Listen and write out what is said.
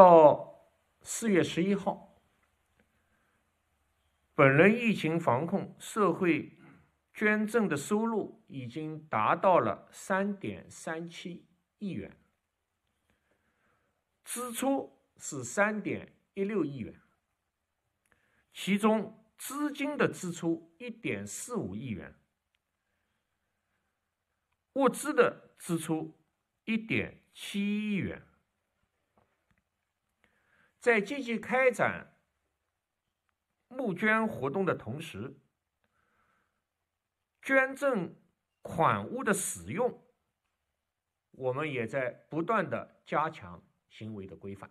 到四月十一号，本轮疫情防控社会捐赠的收入已经达到了三点三七亿元，支出是三点一六亿元，其中资金的支出一点四五亿元，物资的支出一点七亿元。在积极开展募捐活动的同时，捐赠款物的使用，我们也在不断的加强行为的规范。